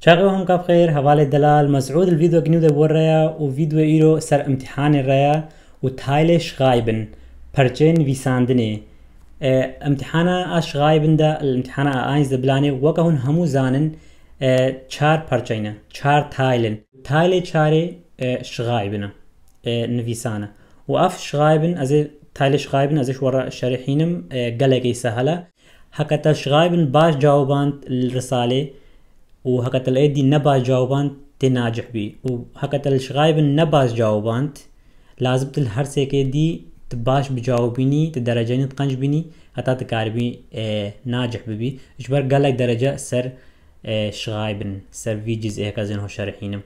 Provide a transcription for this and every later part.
شاغوهم كاب خير هوالي دلال مسعود الفيديو جنود وريا وفيديو ايرو سر امتحان الريا وتايلش غايبن برجين في ساندني اه امتحانا اش غايبن دا الامتحانا اينز بلاني وكهن همو زانن اه چار برجينا چار تايلن تايلي چاري اه شغايبنا اه، نفيسانا واف شغايبن از تايلش غايبن ازش ورا شارحينم قلقي اه، سهلة هكذا شغايبن باش جاوبان الرسالة وهكذا الأيدي نباز جاوبانت تناجح بي وهكذا الشغايب النباز جاوبانت لازم تلهر سيكي دي تباش بجاوبيني تدرجاني تقنج بيني حتى تكاربي اه ناجح ببي اجبر قالك درجة سر اه شغايبن سر فيجيز ايه كازين هو شرحينم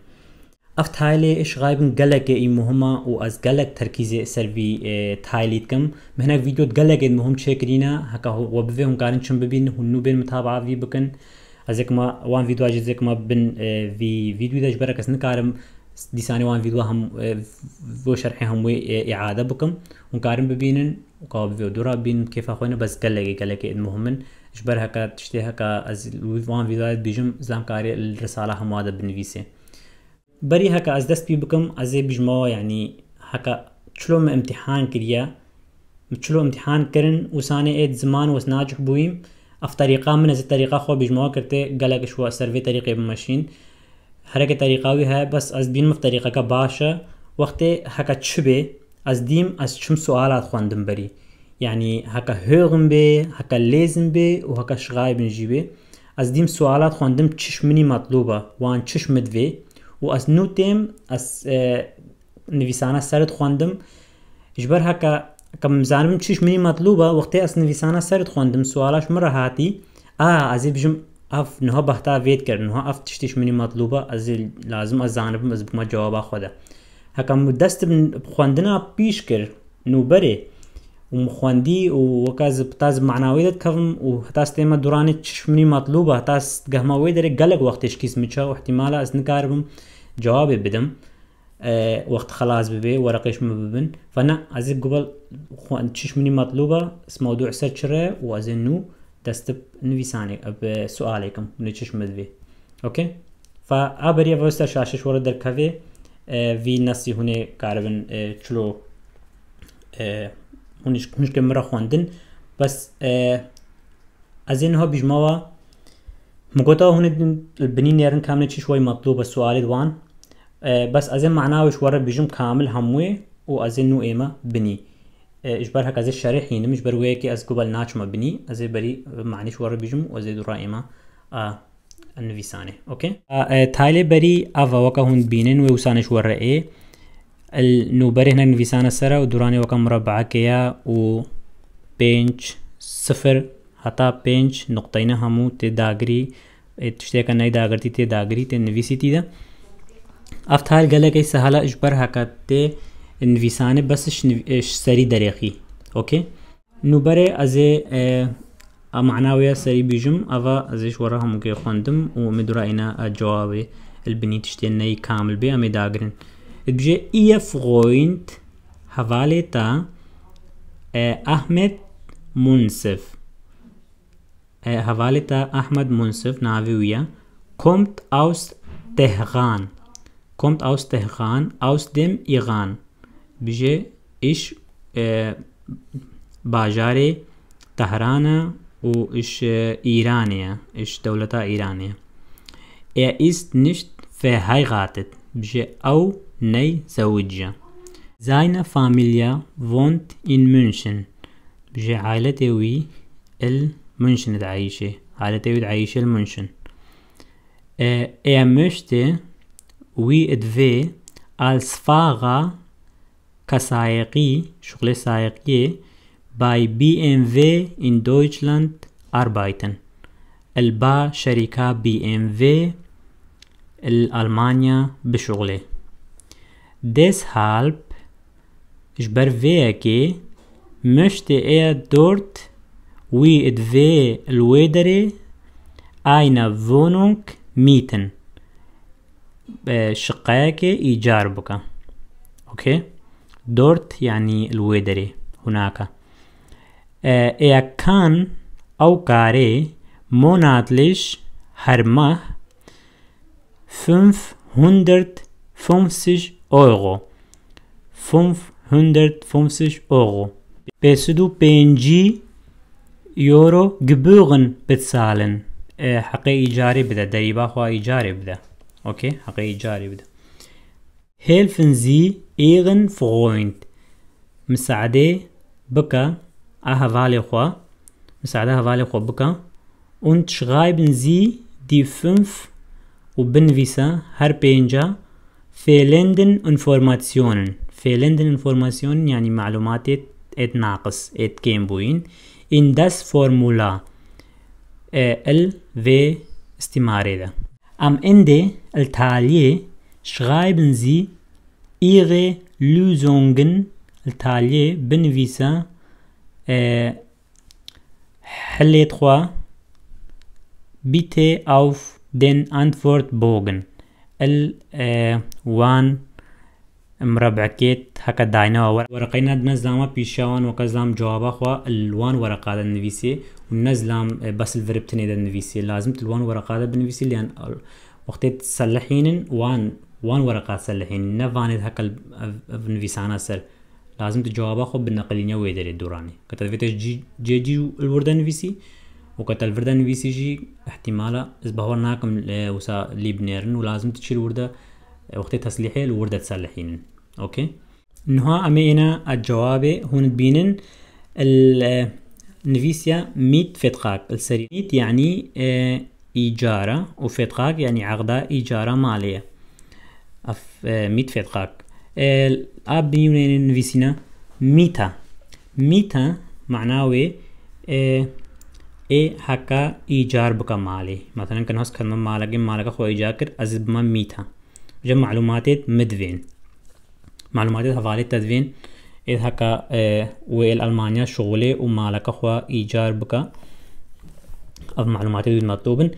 افت هايلي ايش غايبن قالك اي مهمة و از قلق تركيز تركيزي سلبي اه كم مهنك فيديو تقلق اي مهم المهم تشيكرينا هكا هو بفيهم قارن شن ببين هنو بين متابعة في بكن ما وان ویدوا ما بن ویدیو آه، دەش بەرەکەس دي دیسانی وان ویدوا آه، آه، بكم ونكارم ببينن هەمووی عادە بکەم بين كيف اخوينا بس قال لك قال لك المهم مهمن ژبەر هەکە تشتێ از وان ویدایت بیژم زانکاری ڕساە هەمووادە بنویسێ بەری هەکە ئەس دەست پێ بکەم ئەزێ بژمەوە ینی يعني هەکە چلۆمە امتحان كريا چلۆ امتحان كرن وسانێ ايد زمان وسناجح بويم اف طریقہ में ऐसे तरीक़ा खो बिजमा करते गला के शुआ सर्वे तरीक़े मशीन हर के तरीक़ा भी है बस از بین مف طریقه که باشه وقتی هکا چبه از دیم از چم سوالات خواندم بری يعني هكا هيغم بي هكا ليزم بي وهكا شغايب نجيبي از ديم سوالات خواندم تشش مني مطلوبة وان تشش مدفي و از نو تيم از نویسانه سرت خواندم جبر هكا کەمزانم چیش منی مەطلوبە وەختی ئەس نویسانە سرت خوندم سوالاش مرە هاتی ئا ئازی بژم ئەف نها بەختا وێتکردنها ئەف تشتیش منی مەطلوبە ئەزی لازم ئەزانم ئەز بمە جوابا خۆدا هەکەم دەستم خوندنا پیش کرد نوبەرێ خوندی و وەکەز تاز معناوی دەت کەم و هەتا ئێمە دورانی چشمنی مەطلوبە تاس گەمەوەی دەرێ گەلک وەختیشکیسمیچە احتیمالە ئەس نکاربم جوابێ بدەم. آه، وقت خلاص ببي ورقيش ما ببن فانا ازي قبل تشيش مني مطلوبة اس موضوع ساتشرة نو دستب نفيساني اب سؤالكم من تشيش مدبي اوكي فابر يا فوستا شاشش ورد در كافي في آه، نسي هنا كاربن تشلو آه، هنش هنش كمرة خواندن بس ازين هو بجموا مقطع هنا البنين يارن كامل شوي مطلوب السؤال دوان آه، بس ئەزێن وش وەرە بجم کامل هەمووێ و ئەزین آه، و ئێمە بنی ئشبەر هەک ئەزێ شەرحی نمش بەروەیەکی ئەس گوبل ناچمە بنی ئەزێ بەری معنیش وەرە بجم و ئەزێ دوڕ ئێمە نویسانێ ئۆکێ تایلێ بەری ئاڤەوەکە هون بینن وێ وسانش وەرە ئێ نوبەرێ هەن نویسانە سرە و دورانەوەکە مرەبعاکەیە و پێنج سفر هەتا پێنج نقطینە هەموو تێداگری اه، تشتێکە نەیداگرتی تێداگری تێ نویسی دا. گله افتال گەلەکەی سە هەلا ئژبەر هەکەتێ نویسانە بەسش سەری دەرێخی ئۆکێ نوبەرێ ئەزێ سری سەری اوا از ئەزیش وەرە هەمووگەی خوندم او و مدرائینە جواب البنی تشتێنەی کامل بێ ئەمێ داگرن بژێ ای فغۆینت هەواالێ تا احمد منصف هەواالێ تا ئەحمد منسف ناوی ویا کومت اوس تهغان kommt aus Teheran, aus dem Iran. Bije ich e, bajarê Teherane u iş e, İranê iş dewleta İranê. Er ist nicht verheiratet. Bije au nei zewicce. Seine Familie wohnt in München. Bije el München بجي عائلتي المنشن تعيشي عائلتي تعيشي المنشن er möchte وی ادوی als Fahrer كسائقي شغل سائقية bei BMW in Deutschland arbeiten البا شركة بي ام في الألمانيا بشغله deshalb جبرفيكي möchte er dort wie etwe الويدري eine Wohnung mieten شقاك إيجار بك أوكي دورت يعني الويدري هناك آه، إيا كان أو كاري موناتلش أورو فنف هندرت 550 أورو بسدو بينجي يورو جبوغن بتسالن آه، حقي إيجاري بدا دريبا خوا إيجاري بدا اوكي حقيقي جاري بده هيلفن زي ايرن فرويند مساعده بكا اها فالي خوا مساعدها فالي خوا بكا und schreiben sie die fünf وبنفيسا هر بينجا fehlenden Informationen fehlenden Informationen يعني معلومات ات ناقص ات كيم بوين in das Formular ال äh, في استمارة Am Ende del Taller schreiben Sie Ihre Lösungen. Taller بنفيسا حل 3 bitte auf den Antwortbogen L1 äh, مربعكيت هكا داينا ورقينا نزلام بيشاوان وكزلام جواب خوا الوان ورقة النفيسي ونزلام اه، بس الفربتني دا النفيسي لازم تلوان ورقة بنفيسي لان وقت تسلحين وان وان ورقة تسلحين نفانت هكا النفيسانا اه، اه، سر لازم تجوابا خو بالنقلينيا ويدر الدوراني كتلفيتش جي جي, جي الوردة نفيسي وكتل فردا نفيسي جي احتمالا زبهور ناكم وسا ليبنيرن ولازم تشيل وردة وقت تسليحي الوردة تسلحين اوكي انها امينا الجواب هون بينن النفيسيا ميت فتقاك السري ميت يعني إيجارة وفتقاك يعني عقدة إيجارة مالية أف ميت فتقاك الأب يونين نفيسينا ميتا ميتا معناه اي حكا إيجار بك مالي مثلا كان هاس مالك مالك خو إيجار كر أزب ما ميتا جمع معلومات مدفين هذا فاليد تدفين إذ هكا آه، ويل ألمانيا شغلة ومالك أخوا إيجار بكا أو معلومات دود مطلوبن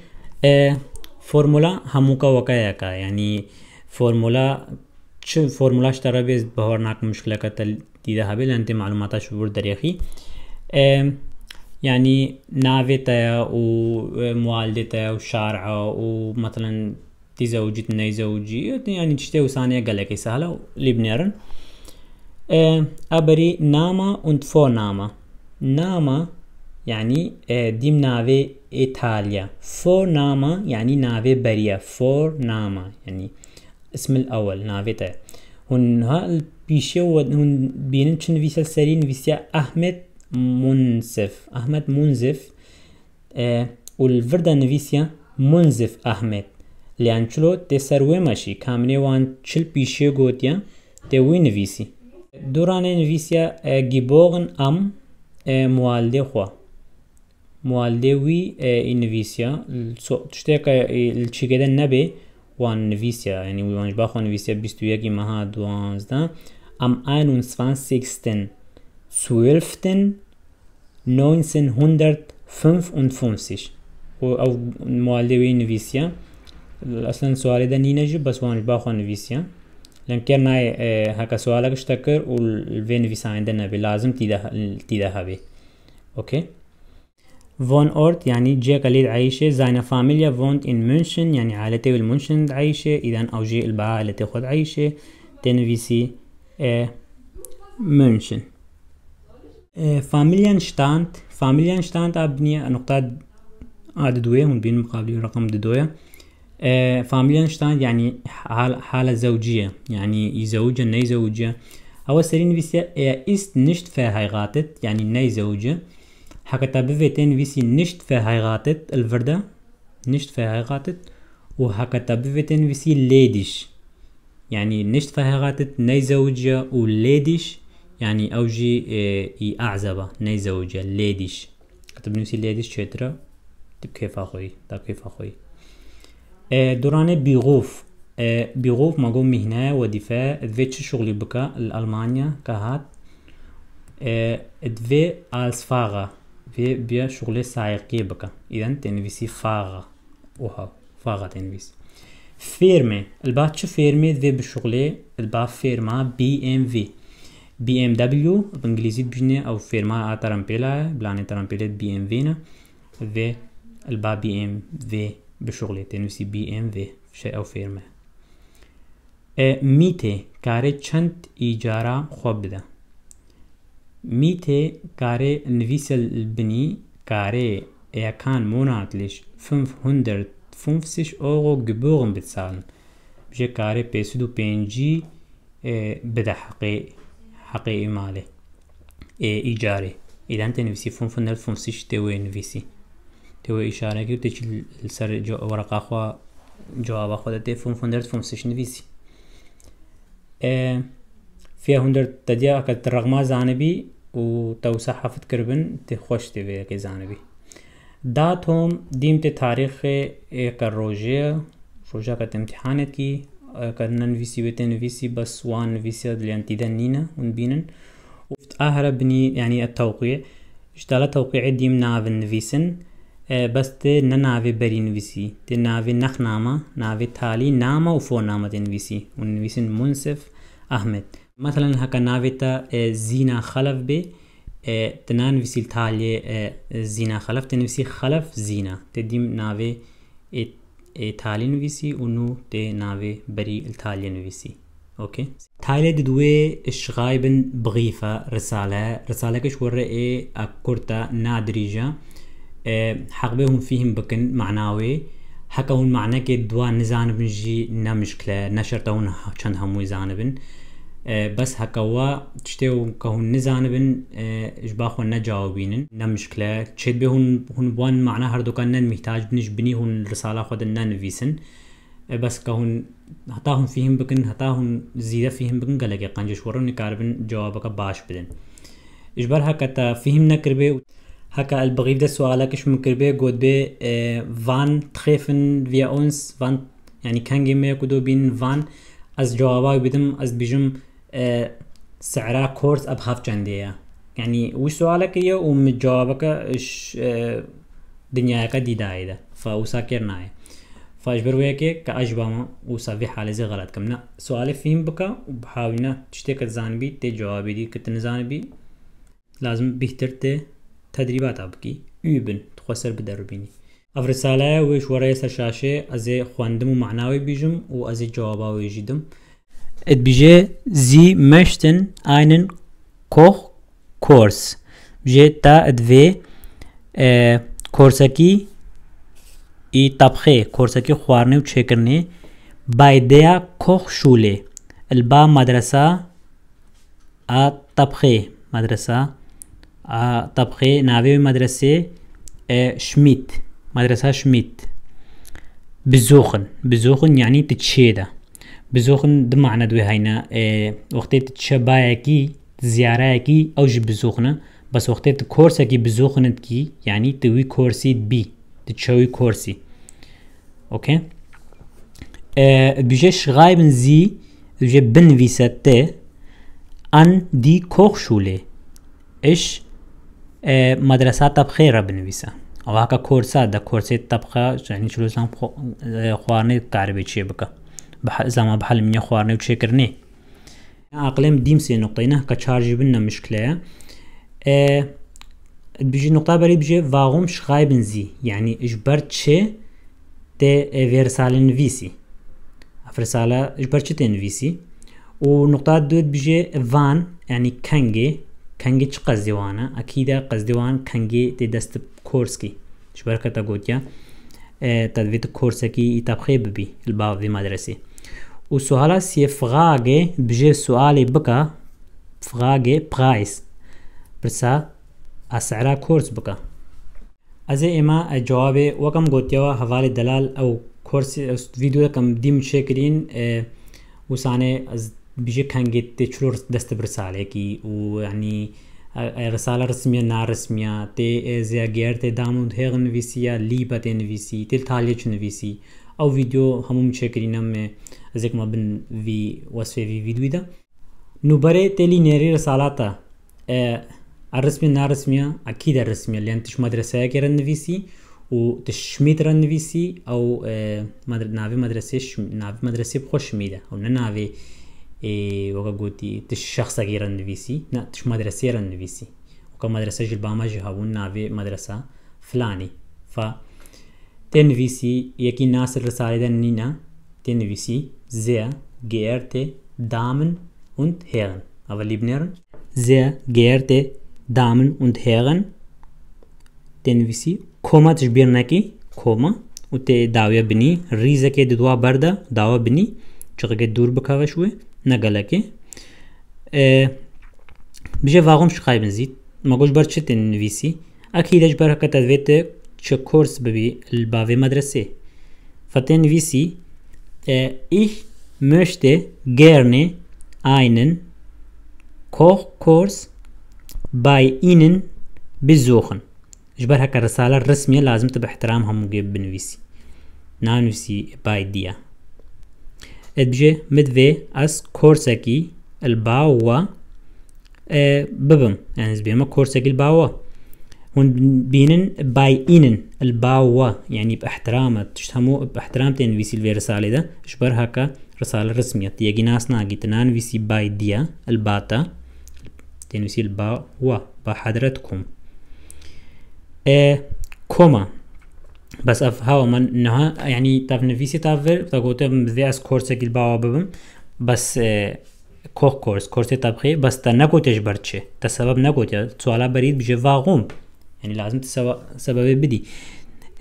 آه، فورمولا هموكا وكاياكا يعني فورمولا شو فورمولا اشترى بيز بهورناك مشكلة كتل تيدا هبل أنت معلومات شبور دريخي يعني آه، نافي تايا وموالدة تايا و مثلا تزوجت نيزوجي يعني تشتهو ثانية قال لك سهلة لبنيرن آه، أبري ناما und فو ناما ناما يعني آه، ديم ناوي إيطاليا ناما يعني ناوي بريا ناما يعني اسم الأول ناوي تا هون ها و هون بينن چن فيسا سري نفيسيا أحمد منصف أحمد منزف آه، والفردا نفيسيا منزف أحمد لیانچلو تێ سەروێمەشی کامنێوان چل پیشێ گوتیە تێوی نویسی دوورانێ نویسە گیبۆغن ئەم موالدێ خوا موالدێ وی ئینویسە شتێکە چیگەدە نەبێ وان نویسە ینی ویوانش باخۆ نویسە 21 مەها دوانزدا ئەم ئاون سوان سیکستن سوێفتن 1955 و ئەو موالدێوی نویسە ئەسن سوالێدا نینەژی بەسوانی باخۆ نویسیە لەم کێ نای هەکە اه، سوالەکە شتە کرد و vê نویسایندە نەبێ لازم تیدا هەبێ ئۆکێ فون اورت يعني جي قليل عيشة زينة فاميليا فونت ان منشن يعني عائلتي والمنشن عيشة اذا او جي الباعة التي خد عيشة تنفيسي اه منشن اه فاميليا شتانت فاميليا شتانت ابنية نقطة عدد دوية هون بين مقابل رقم دوية آه، فاميلنشتاين يعني حالة زوجية يعني يزوجة ني زوجها او سرين فيسيا است اه، نشت فيها غاتت يعني ني زوجة تابيفيتين بفيتين فيسي نشت فيها غاتت الفردة نشت فيها هيغاتت وحقتا بفيتين فيسي ليديش يعني نشت فيها هيغاتت ني زوجة وليديش يعني اوجي اي اه، اعزبة ني زوجة ليديش كتب نفسي ليديش شترة تب كيف اخوي تب كيف اخوي دوران بيغوف بيغوف ما قوم هنا ودفاع ذيتش شغل بكا الألمانيا كهات دفي آلس فاغا في بيا شغل سايقية بكا إذن تنفيسي فاغا وها فاغا تنفيس فيرمة الباتش فيرمة ذي بشغل البا فيرما بي ام في بي ام دبليو بانجليزي بجني او فيرما ا ترامبيلا بلاني ترامبيلا بي ام فينا ذي البا بي ام في بشغلتي تنوسي بي ام في شيء أو فيرمه ميتة كاري چند ایجاره خوب بده میته کاره نویسل البني کاره یکان مونات لش فنف هندر فنف اوغو گبوغم بتسال بجه كاري بسدو و بدا حقي حقي حقی ايجاري اذا انت تنویسی فنف هندر فنف سیش تیوه نویسی تو کرد تا تۆ ئیشارەکی تێکی لەسەر وەرەقاخوا جواباخوا دەتێ فون فندرت فۆم سش نویسی فيها هندر تديا كت رغما زانبي وتوسع حفت كربن تخوش تبي كي زانبي داتهم ديم تي تاريخ كروجيا روجا كت امتحانات كي ویسی و تن ویسی بس وان ویسی نفيسي اللي انت دنينا ونبينن وفت اهربني يعني التوقيع اشتغل توقيع ديم نافن نفيسن بس تي نه ناوی بری نویسی ته ناوی نخ ناما ناوي تالي ناما و فون نامه ته نویسی و نویسین منصف احمد مثلا هكا ناوي تا زينا خلف بی تنا نویسی تالي زينا خلف تي نویسی خلف زينا تي ديم ناوي تالی نویسی و نو تي ناوي بری تالی نویسی اوكي تالي دي دوي شغايبن بغيفة رسالة رسالة كش ورقة ايه اكورتا نادريجا حق بهم فيهم بكن معناوي حكون هون كي دوا نزانبن جي نا مشكلة نشرتون چند همو اه، بس هكا تشتيو كهون نزانبن اه، جبا نجاوبين نا مشكلة تشد بهون هون بوان معنى هر دوكان نن محتاج بنش بني هون رسالة خود نن فيسن اه، بس كهون هتا هون فيهم بكن هتا هون زيادة فيهم بكن قلقي قنجش ورون كاربن جوابك باش بدن اجبر هكا فيهم نكربه هكا البغيف ده سؤال لك شو ممكن بيه قد بيه آه، فان تخيفن فيا اونس فان يعني كان جيم كدو بين فان از جوابا بدم از بيجم آه، سعرها كورس اب هاف جنديه يعني وش سؤالك يا ومن جوابك ايش آه، دنياك دي دايدا فوساكر ناي فاجبر وياك كاجبا وسا في حالة زي غلط كمنا سؤالي فيهم بكا وبحاولنا تشتكت زانبي تي جوابي دي كتن زانبي لازم بيهتر تي تدریبات بکی ئوبن خۆسەر بدەڕبینی ئەف رسالایە وێش وەڕەیە سەر شاشێ ئەزێ خواندم و معناوی بیژم و ئەزێ جواباوێژی دم ئەتبیژێ زی مەشتن ئاینن کۆخ کۆرس بژێ تا ئەدوێ کۆرسەکی ئی تەبخێ کۆرسەکی خواردنی و چێکردنی بایدەیە کۆخ شولێ البا مەدرسا ئا تەبخێ مەدرسە آه، طبقة ناوي مدرسة آه، شميت مدرسة شميت بزوخن بزوخن يعني تتشيدا بزوخن دمعنا دوي هاينا آه، وقت تتشبايكي زياراكي او جي بزوخنا بس وقت تكورسكي بزوخنت كي يعني توي كورسي بي تتشوي كورسي اوكي بجي شغايبن زي بجي بنفيسات ان دي كوخشولي اش مەدرسا تەبخێرە بنویسە ئەوواکە کۆرسا دە کۆرسێت تەبخە ژانی چلوزان خواردنێت کاربێ چێ بکە زەما بەحل منە خواردنە و چێکردنی عقلم دیم سێ نقطینە کە چارژی بن نەمشکلەیە بژی نقطتا بەری بژێ ڤاغم شخای بنزی یعنی ژبەر چێ دێ ێرسالن ویسی ئەفرساە ژبەر چ تێنویسی و نقطتا دوێت بژێ ڤان ینی کەنگێ کنگی چ قەزدیوانە ئەکیدا قەزدیوان کنگی تێدەست کۆرسکی شبەرکە تە گوتیا تەدوێت کۆرسەکی ئیتابخێ ببی باوی مادرسی و سوالە سیە فغاگێ بژێ سوالی بکە فغاگێ پایس پرسا ئاسعرا کۆرس بکە ئەزێ ئێمە جوابێ وەکەم گوتیەوە هەوالی دەلال ئەو کۆرسی ویددیو دەکەم دیم شێکرین وسانێ بيجيك هنجيت تشلور دست برسالكي ويعني رسالة رسمية نا رسمية تي ازيا غير تي دامون هيغ نفيسيا ليبا تي نفيسي تي التاليج نفيسي او فيديو هموم تشكرينا من زيك ما بن في وصفه في فيديو ده نوبره تلي نيري رسالة الرسمية نا رسمية اكيد الرسمية لان تش مدرسة غير نفيسي و تشميد رن نفيسي او نافي مدرسة نافي مدرسة بخوش ميدة او نافي ای وەکە گوتی تش شخصە غير النفيسي نە تش مەدرسێرە نویسی وەکە مەدرسەژل بامەژی هەبوون ناوێ مەدرسە فلانی ف تێنویسی یەکی ناسر لە ساریدە نینە تێنویسی زێ دامن und aber lieben herren sehr geehrte damen und هێغن تێنویسی کۆمە تش بێرنەکی کۆمە و dawe bini rizake ریزەکێ دوا بەردە داوە بنی چقەکە دوور بکەوە شوێ نقلكي أه بجي واغوم شو خايب نزيد ما قوش برشت نفيسي اكيد اش بركة تدفيت شو كورس ببي البافي مدرسة فتن فيسي أه ich möchte gerne einen Kochkurs bei Ihnen besuchen جبر هكا الرسالة الرسمية لازم تبقى احترامها مجيب بنفيسي نانفسي باي ديا ادبجي مدفي اس كورسكي الباوا ببم يعني زبيما كورسكي الباوا هون بينن باي اينن الباوا يعني باحترامه تشتهمو باحترام باحترامتين ويسي الفي رسالة ده شبر هكا رسالة رسمية تيجي ناس ناقي تنان ويسي باي ديا الباتا تنويسي الباوا بحضرتكم أه كوما بس اف هاو من نها يعني تاف نفيسي تافر اس كورس سكورسك الباو ببم بس آه، كوخ كورس كورسي تابخي بس تا نكوتيش برچه تا سبب نكوتي تسوالا بريد بجي واغوم يعني لازم تسبب سبب بدي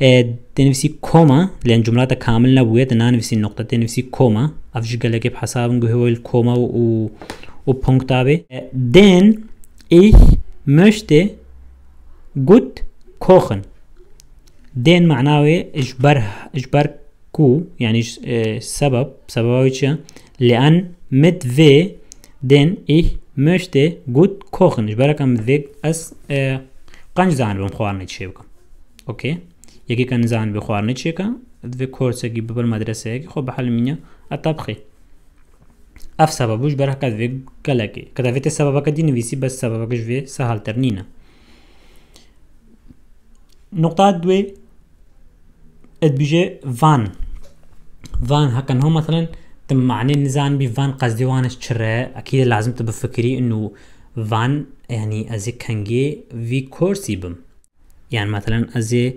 آه، تنفسي كوما لان جملة كامل نبوية تنا نفسي النقطة تنفسي كوما افجي قلقي بحساب نقول هو الكوما و و بونكت ابي آه، دين ايش مشتي gut كوخن دين معناوي اجبر كو يعني اه، سبب سببويتشه لان مت في دين ايه مشتي جود كوخن اجبر كم في اس اه، قنج زان بمخوارني تشيبكم اوكي يكي كان زان بخوارني تشيكا في كورس كي ببل مدرسة كي خو بحال مينا الطبخي اف سببوش برا كد في كلاكي كذا في فيتي سببا دين فيسي بس سببا كش في سهل ترنينا نقطة دوي ادبيجي فان فان هكا هو مثلا تم معنى نزان بي فان قصدي وانا شرا اكيد لازم تبفكري انه فان يعني ازي كانجي في كورسي بم يعني مثلا ازي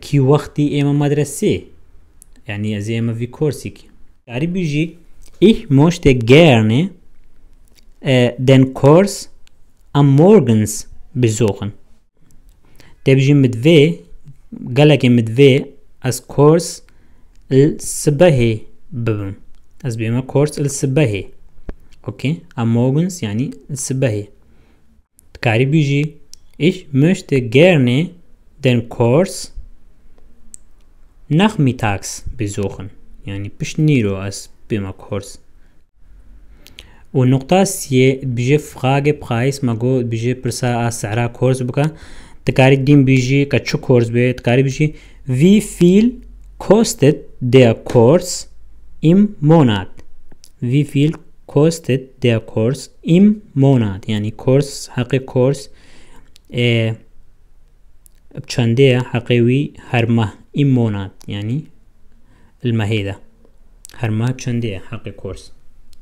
كي وقتي ايما مدرسي يعني ازي ايما في كورسي كي يعني بيجي ich موشت gerne دن كورس ام مورغنز بزوغن تبجي Der قالك گەلێکی از كورس کۆرس سبەهێ ببم ئەس بێمە کۆرس سبەهێ ئۆکێ يعني ینی تكاري بيجي ايش ئیش جيرني گێرنێ كورس کۆرس نەخمی تاکس بزوخن يعني بش نيرو بێمە بيما و ونقطة سي بيجي فراغي برايس قول بيجي برسا سعرا كورس بكا تکاری دیم بیجی که چو کورس بی تکاری بیجی وی فیل کاستد دیا کورس ایم موناد وی فیل کاستد دیا کورس ایم موناد یعنی کورس حق کورس بچنده اه، حقوي هرمه مونات يعني المهيدة هرمه بچنده حقي كورس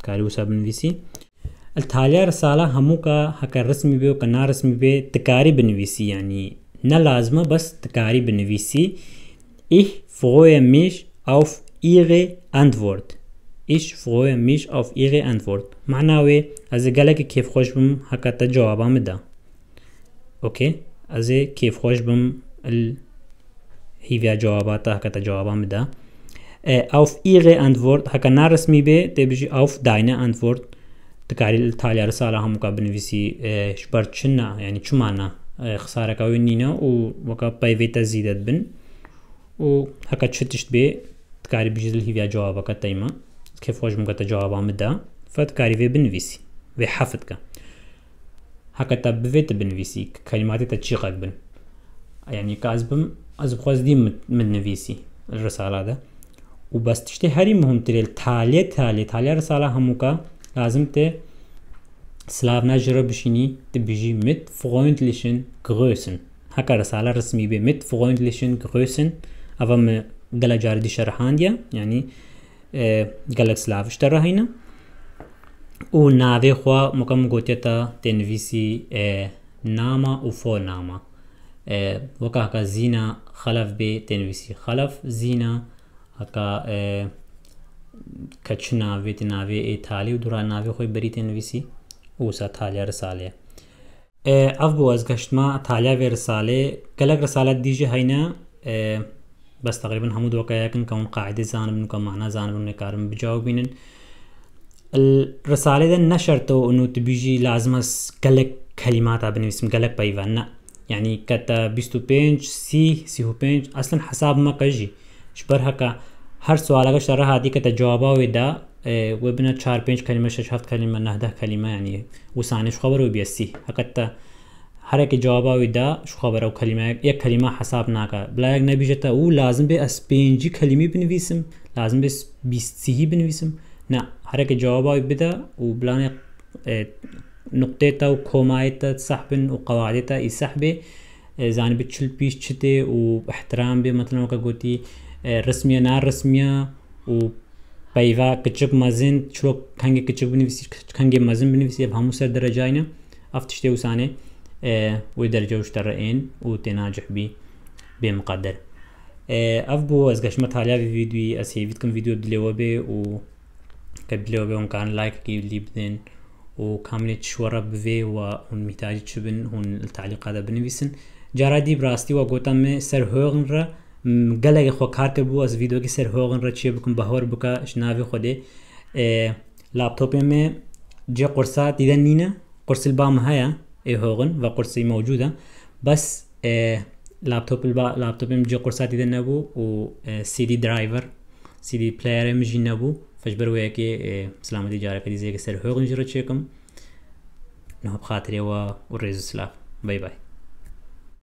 في سي التالیا رساله همو کا حق رسمی به و که نارسمی به تکاری بنویسی یعنی نه لازمه بس تکاری بنویسی ich freue mich auf ihre Antwort ich freue mich auf ihre Antwort معناوي از گلک کیف خوش بم هکتا جوابام ده اوكي از كيف خوش بم ال هيفيا جوابات هكذا جوابام ده اه، auf ihre Antwort هكا نارسمي به تبجي auf deine Antwort تکاری تاليا رسالة هم وكا بنفسي آه، شبار تشنا يعني تشمانا آه، خسارة كاوي نينا و وکا بايفيتا زيدت بن و هكا تشتشت بي تكاري بجد الهيفيا جوابك تايما كيف واجب مكتا جوابا مدا فتكاري في بنفسي في حفتك هكا تبفيت بنفسي كلماتي تتشيقك بن یعنی يعني كازبم ازبخوز دي من نفسي الرسالة ده وبس تشتي هری مهم تريل تالية تالية تالية رسالة که لازم تي سلافنا جرب بشيني تبيجي mit freundlichen Größen هكا رسالة رسمي بي مت freundlichen Größen أفا ما قلا جاردي شرحانديا يعني قالك سلاف اشترا هنا و ناوي خوا مكم قوتيتا تنفيسي ناما و فو ناما وكا هكا زينا خلف بي تنفيسي خلف زينا هكا کچ ناوی تی ناوی ایتالی و دوران ناوی خۆی بەریتێ نوویسی وسا تالیا رسالێ ئەف بۆ ئەزگەشتما تالیا وێ رسالێ گەلک رسالت دیژە هەینە بەس تقریبن هەموو دۆکەیەکن کە اون قاعدی زانم کە معنا زانم نکارم بجاو بینن رسالێ دە نەشەرتەوە ئەو تبیژی لازمە گەلک کەلیماتا بنویسم گەلک پەیوان نە یعنی کە تا 25 سی 35 ئەسلن حساب مەقەژی شبەر هەکە هر سؤال اگه شرح هادی که تجوابا ودا اه، وبنا 4 5 كلمه 6 7 كلمه 9 كلمه و وسانش خبر وبيسي حقت هر کی جواب ودا شو خبر او کلمه یک کلمه حساب ناکا بلا یک تا او لازم به اسپینجی کلمه بنویسم لازم به 20 بنویسم نه هر کی جواب بدا و بلا اه، تا و و صحبه اه، زانی به چل پیش چته و احترام به بمثلا که قوتي اه، رسميه نه رسميه و پیوا کچک مزین چلو کنگ کچک بنویسی کنگ مزین بنویسی اب همو سر درجه اینه افتشته وسانه و درجه وش تر این و تناجح بی به بمقدر اف بو از گشمه تالیا وی ویدیوی از هیوید کم ویدیو بدلیو بی و کبلیو بی اونکان لایک کی لیب بدین و کاملی چورا بوی و اون میتاجی محتاج چبن اون تعلیقات بنویسن جارا دی براستی و گوتا می سر هوغن را گەلێکی خۆ کارکە بوو ئەس یددیوکی سەر هۆغن ڕەچیە بکم بەهۆر بکە شناوی خودێ لاپتۆپێ مێ جێ قرسا دیدەن نینە قرسل بام هەیە ئێ هۆغن و قرسی مەوجودە بەس لاپتۆپ لاپتۆپم جێ قرسا دیدەن نەبوو و سیدی درایڤەر سیدی پلێرە مژی نەبوو فەشبەر وەیەکی سلامەتی جارەکە دیزیەکە سەر هۆغن ژڕەچێکم نەها بخاترەوە و ڕێز سلاف بای بای